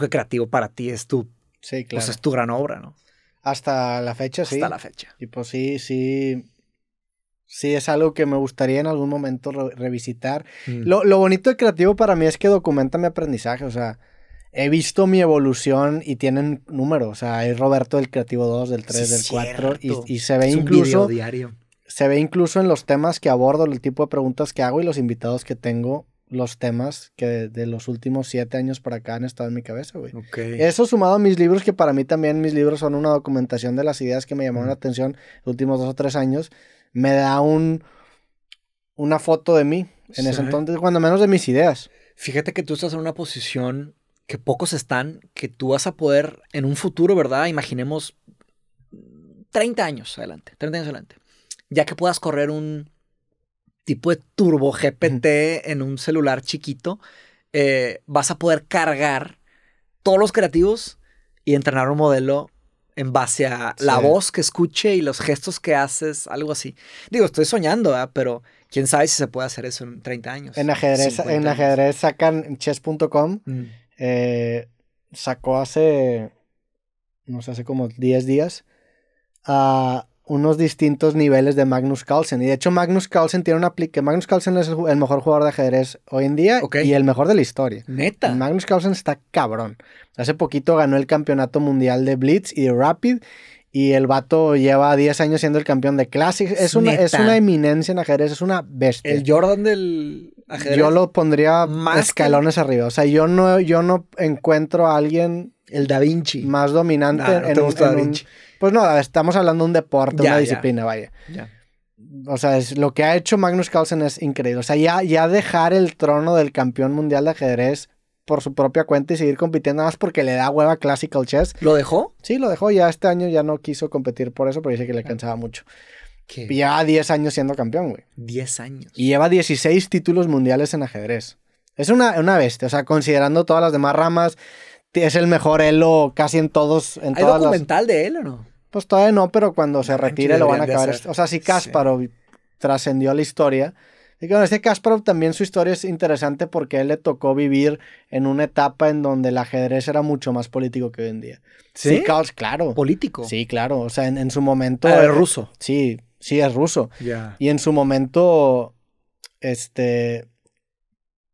que creativo para ti es tu, sí, pues, es tu gran obra, ¿no? Hasta la fecha, sí. Hasta la fecha. Y pues sí, sí, Sí, es algo que me gustaría en algún momento revisitar. Mm. Lo, lo, bonito de creativo para mí es que documenta mi aprendizaje. O sea, he visto mi evolución y tienen números. O sea, es Roberto del Creativo 2, del 3, del 4. Y, se ve incluso. diario. Se ve incluso en los temas que abordo, el tipo de preguntas que hago y los invitados que tengo los temas que de, los últimos siete años para acá han estado en mi cabeza, güey. Eso sumado a mis libros, que para mí también mis libros son una documentación de las ideas que me llamaron la atención los últimos dos o tres años, me da un una foto de mí en ese entonces, cuando menos de mis ideas. Fíjate que tú estás en una posición que pocos están, que tú vas a poder en un futuro, ¿verdad? Imaginemos 30 años adelante, 30 años adelante, ya que puedas correr un tipo de turbo GPT en un celular chiquito, eh, vas a poder cargar todos los creativos y entrenar un modelo en base a la voz que escuche y los gestos que haces, algo así. Digo, estoy soñando, ¿ah? pero quién sabe si se puede hacer eso en 30 años. En ajedrez, en ajedrez sacan chess.com, mm. eh, sacó hace, no sé, hace como 10 días, a ah, unos distintos niveles de Magnus Carlsen. Y de hecho, Magnus Carlsen tiene una que Magnus Carlsen es el, mejor jugador de ajedrez hoy en día y el mejor de la historia. Neta. Magnus Carlsen está cabrón. Hace poquito ganó el campeonato mundial de Blitz y de Rapid. Y el vato lleva 10 años siendo el campeón de Classics. Es una, es una eminencia en ajedrez, es una bestia. El Jordan del ajedrez. Yo lo pondría escalones arriba. O sea, yo no, yo no encuentro a alguien el Da Vinci. Más dominante. en te gusta Da Vinci. pues no, estamos hablando de un deporte, una disciplina, vaya. Ya. O sea, es, lo que ha hecho Magnus Carlsen es increíble. O sea, ya, ya dejar el trono del campeón mundial de ajedrez por su propia cuenta y seguir compitiendo más porque le da hueva Classical Chess. ¿Lo dejó? Sí, lo dejó. Ya este año ya no quiso competir por eso, porque dice que le cansaba mucho. ¿Qué? Lleva 10 años siendo campeón, güey. 10 años. Y lleva 16 títulos mundiales en ajedrez. Es una, una bestia, o sea, considerando todas las demás ramas, es el mejor Elo casi en todos. En ¿Hay documental de él o no? Pues todavía no, pero cuando se retire lo van a acabar. O sea, si Kasparov trascendió la historia. Y bueno, este Kasparov también su historia es interesante porque él le tocó vivir en una etapa en donde el ajedrez era mucho más político que hoy en día. Sí, claro. Político. Sí, claro. O sea, en, su momento. Ah, es eh, ruso. Sí, sí, es ruso. Y en su momento, este,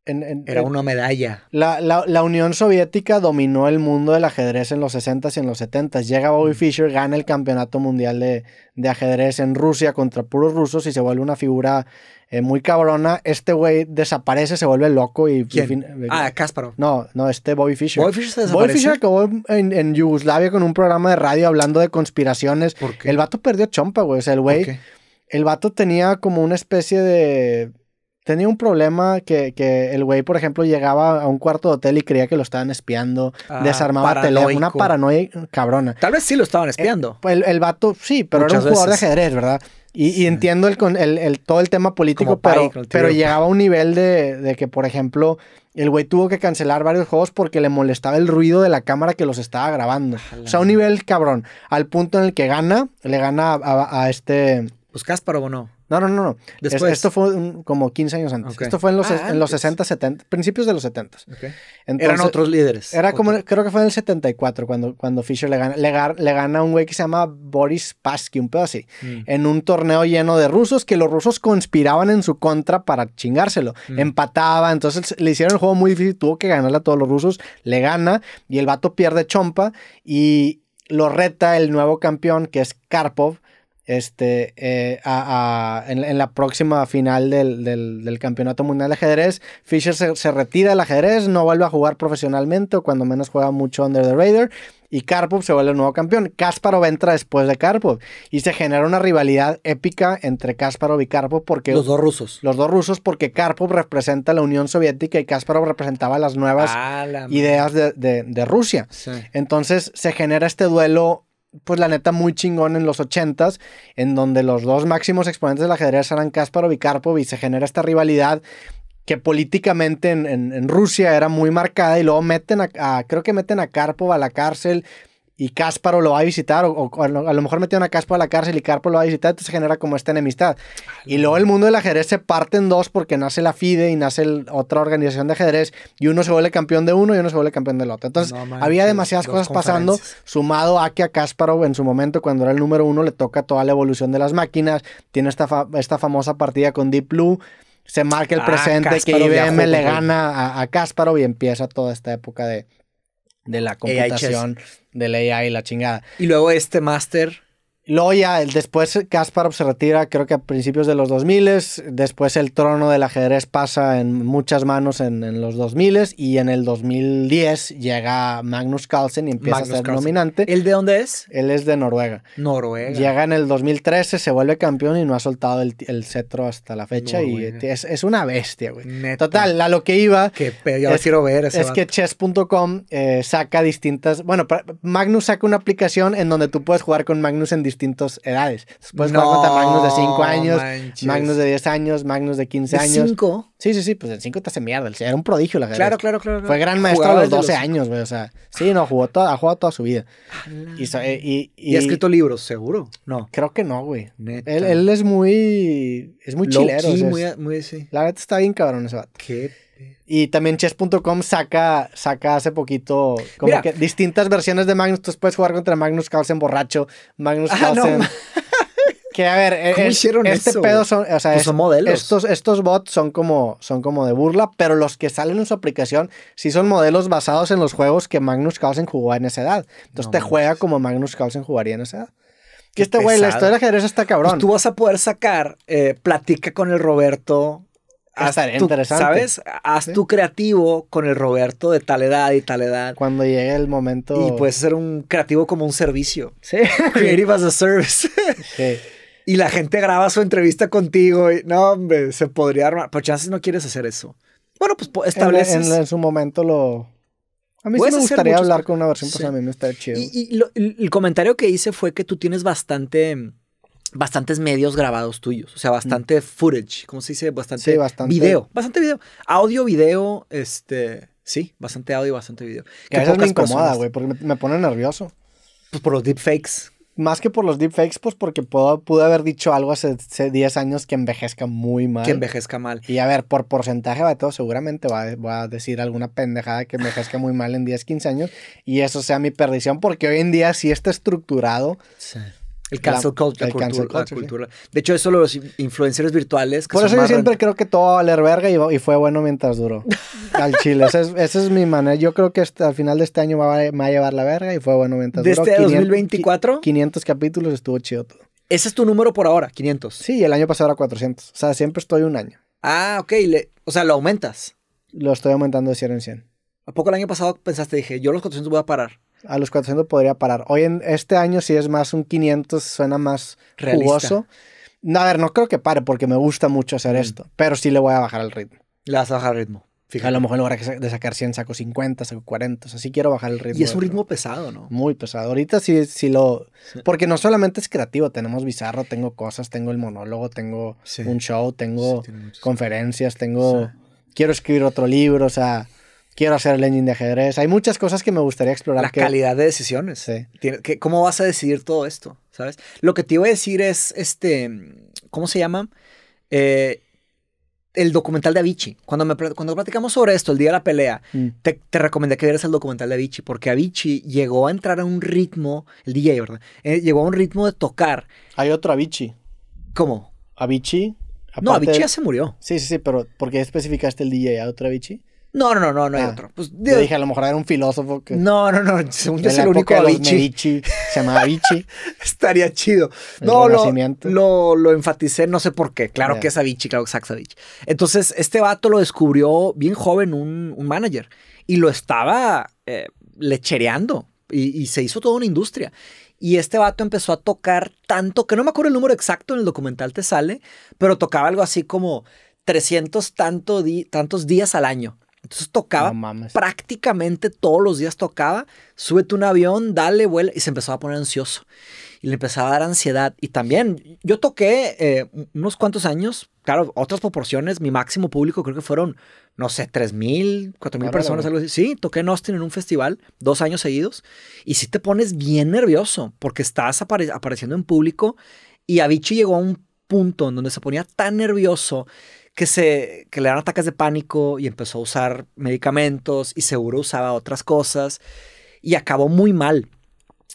era una medalla. La, Unión Soviética dominó el mundo del ajedrez en los 60s y en los 70s. Llega Bobby mm. Fischer, gana el campeonato mundial de, ajedrez en Rusia contra puros rusos y se vuelve una figura eh, muy cabrona. Este güey desaparece, se vuelve loco y... Eh, ah, Kasparov. No, no, este Bobby Fischer. Bobby Fischer se desaparece. Bobby Fischer acabó en, Yugoslavia con un programa de radio hablando de conspiraciones. ¿Por El vato perdió chompa, güey. O sea, el güey... El vato tenía como una especie de Tenía un problema que, el güey, por ejemplo, llegaba a un cuarto de hotel y creía que lo estaban espiando, ah, desarmaba teléfono, una paranoia cabrona. Tal vez sí lo estaban espiando. Eh, el, el, vato, sí, pero era un jugador de ajedrez, ¿verdad? Y, entiendo el, el, todo el tema político, pero, pero llegaba a un nivel de, que, por ejemplo, el güey tuvo que cancelar varios juegos porque le molestaba el ruido de la cámara que los estaba grabando. O sea, un nivel cabrón. Al punto en el que gana, le gana a, este. Pues Kasparov o no. No, no, no, no. esto fue como 15 años antes. Esto fue en los, 60, ah, 70, principios de los 70. Eran otros líderes. Era como, creo que fue en el 74 cuando, cuando Fisher le gana, le, gana a un güey que se llama Boris Pasky, un pedo así, mm. en un torneo lleno de rusos que los rusos conspiraban en su contra para chingárselo. Mm. Empataba, entonces le hicieron el juego muy difícil, tuvo que ganarle a todos los rusos, le gana y el vato pierde chompa y lo reta el nuevo campeón que es Karpov este, eh, en, la próxima final del, Campeonato Mundial de Ajedrez. Fischer se, retira del ajedrez, no vuelve a jugar profesionalmente o cuando menos juega mucho under the radar. Y Karpov se vuelve el nuevo campeón. Kasparov entra después de Karpov. Y se genera una rivalidad épica entre Kasparov y Karpov porque... Los dos rusos. Los dos rusos porque Karpov representa la Unión Soviética y Kasparov representaba las nuevas ah, ideas de, Rusia. Entonces se genera este duelo pues la neta muy chingón en los ochentas en donde los dos máximos exponentes del ajedrez eran Kasparov y Karpov y se genera esta rivalidad que políticamente en, Rusia era muy marcada y luego meten a, a, creo que meten a Karpov a la cárcel y Cásparo lo va a visitar, o, a, lo, mejor metieron a Cásparo a la cárcel y Carpo lo va a visitar, entonces se genera como esta enemistad. Y luego el mundo del ajedrez se parte en dos porque nace la FIDE y nace otra organización de ajedrez, y uno se vuelve campeón de uno y uno se vuelve campeón del otro. Entonces había demasiadas cosas pasando, sumado a que a Cásparo en su momento, cuando era el número uno, le toca toda la evolución de las máquinas, tiene esta, esta famosa partida con Deep Blue se marca el ah, presente que IBM le gana a Kasparov y empieza toda esta época de, de la computación, de del AI, la chingada. Y luego este máster Luego ya, después Kasparov se retira, creo que a principios de los 2000, después el trono del ajedrez pasa en muchas manos en, en los 2000 y en el 2010 llega Magnus Carlsen y empieza a ser dominante. ¿El de dónde es? Él es de Noruega. Noruega. Llega en el 2013, se vuelve campeón y no ha soltado el, cetro hasta la fecha y es, una bestia, güey. Total, a lo que iba... Que yo es, quiero ver. es que chess.com eh, saca distintas... Bueno, Magnus saca una aplicación en donde tú puedes jugar con Magnus en distintas distintas edades. Puedes no, jugar Magnus de 5 años, Magnus de 10 años, Magnus de 15 años. ¿5? Sí, sí, sí, pues en 5 te hace mierda. Era un prodigio la verdad. claro, claro, claro. Fue gran maestro a los 12 años, güey. O sea, sí, no, jugó toda, ha jugado toda su vida. Y, eh, y, y, ha escrito libros, seguro? No. Creo que no, güey. Él, él, es muy. Es muy chilero. Sí, muy, muy, sí. La verdad está bien cabrón ese vato. Qué y también chess.com saca, saca hace poquito distintas versiones de Magnus. Tú puedes jugar contra Magnus Carlsen borracho, Magnus ah, Carlsen. Que a ver, hicieron Estos, estos bots son como, son como de burla, pero los que salen en su aplicación sí son modelos basados en los juegos que Magnus Carlsen jugó en esa edad. Entonces te juega como Magnus Carlsen jugaría en esa edad. Que este güey, la historia de está pues cabrón. tú vas a poder sacar, eh, platica con el Roberto haz interesante. ¿Sabes? Haz tú creativo con el Roberto de tal edad y tal edad. Cuando llegue el momento. Y puedes ser un creativo como un servicio. Sí. Creative as a service. Sí. y la gente graba su entrevista contigo y no, hombre, se podría armar. Pero chances no quieres hacer eso. Bueno, pues estableces. En, su momento lo. A mí sí me gustaría hablar con una versión, pues a mí me está chido. Y, el comentario que hice fue que tú tienes bastante bastantes medios grabados tuyos, o sea, bastante mm. footage, ¿cómo se dice? Bastante, video, bastante video, audio, video, este, sí, bastante audio, bastante video. Que a veces me incomoda, güey, porque me, pone nervioso. Pues por los deepfakes. Más que por los deepfakes, pues porque puedo, pude haber dicho algo hace, 10 años que envejezca muy mal. Que envejezca mal. Y a ver, por porcentaje va todo, seguramente va, va, a decir alguna pendejada que envejezca muy mal en 10, 15 años. Y eso sea mi perdición, porque hoy en día sí está estructurado. Sí el cancel culture. De hecho, eso los influencers virtuales. Por eso yo siempre creo que todo valer verga y, fue bueno mientras duró. al chile. esa es, mi manera. Yo creo que al final de este año va, me va a llevar la verga y fue bueno mientras duró. ¿Desde 2024? 500 capítulos estuvo chido todo. Ese es tu número por ahora, 500. Sí, el año pasado era 400. O sea, siempre estoy un año. Ah, ok. o sea, lo aumentas. Lo estoy aumentando de 100 en 100. ¿A poco el año pasado pensaste, dije, yo los 400 voy a parar? a los 400 podría parar. Hoy en este año si es más un 500, suena más Realista. jugoso. a ver, no creo que pare porque me gusta mucho hacer mm. esto, pero sí le voy a bajar el ritmo. Le vas a bajar el ritmo. Fíjate. A lo mejor en lugar de sacar 100 saco 50, saco 40, o sea, sí quiero bajar el ritmo. Y es un ritmo pesado, ¿no? Muy pesado. Ahorita sí, sí lo... Porque no solamente es creativo, tenemos Bizarro, tengo cosas, tengo el monólogo, tengo un show, tengo conferencias, tengo... Quiero escribir otro libro, o sea quiero hacer el engine de ajedrez. Hay muchas cosas que me gustaría explorar. La calidad de decisiones. Sí. ¿Cómo vas a decidir todo esto? ¿Sabes? Lo que te iba a decir es, este, ¿cómo se llama? Eh, el documental de Avicii. Cuando, me, cuando platicamos sobre esto, el día de la pelea, mm. te, recomendé que vieras el documental de Avicii, porque Avicii llegó a entrar a un ritmo, el DJ, ¿verdad? Eh, llegó a un ritmo de tocar. Hay otro Avicii. ¿Cómo? Avicii. no, Avicii ya se murió. Sí, sí, sí, pero ¿por qué especificaste el DJ a otro Avicii? No, no, no, no, hay ah. otro. Pues, dije, a lo mejor era un filósofo que. No, no, no. Según yo es el único de se llamaba Vichy. Estaría chido. no, lo, enfaticé, no sé por qué. Claro que es Avicii, claro que es Entonces, este vato lo descubrió bien joven un, manager y lo estaba eh, lechereando y, se hizo toda una industria. Y este vato empezó a tocar tanto que no me acuerdo el número exacto en el documental te sale, pero tocaba algo así como 300 tanto tantos días al año. Entonces tocaba prácticamente todos los días tocaba, súbete un avión, dale vuela y se empezaba a poner ansioso y le empezaba a dar ansiedad. Y también yo toqué eh, unos cuantos años, claro, otras proporciones, mi máximo público creo que fueron, no sé, 3 mil, 4 mil personas, algo así. Sí, toqué en Austin en un festival dos años seguidos y sí te pones bien nervioso porque estás apareciendo en público y Avicii llegó a un punto en donde se ponía tan nervioso que, se, que le dan ataques de pánico y empezó a usar medicamentos y seguro usaba otras cosas y acabó muy mal.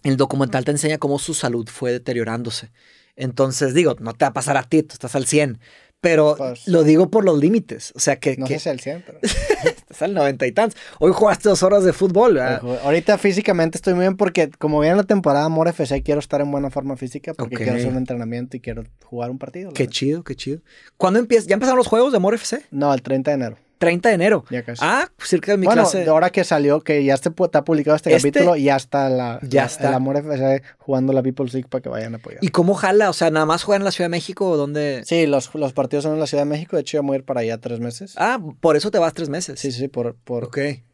El documental te enseña cómo su salud fue deteriorándose. Entonces, digo, no te va a pasar a ti, tú estás al 100, pero pues, lo digo por los límites. O sea que. No sé si al 100, Estás al 90 y tantos. Hoy jugaste dos horas de fútbol, Ahorita físicamente estoy muy bien porque, como viene la temporada Amor FC, quiero estar en buena forma física porque quiero hacer un entrenamiento y quiero jugar un partido. Qué chido, qué chido. ¿Cuándo empieza? ¿Ya empezaron los juegos de Amor FC? No, el 30 de enero. 30 de enero. Ya casi. Ah, pues cerca de mi bueno, de ahora que salió, que ya está, ha publicado este, este, capítulo y ya está la, ya está. el amor FC jugando la People's League para que vayan a apoyar. ¿Y cómo jala? O sea, ¿nada más juegan en la Ciudad de México o dónde? Sí, los, los partidos son en la Ciudad de México. De hecho, yo voy a ir para allá tres meses. Ah, por eso te vas tres meses. Sí, sí, por... por... Ok.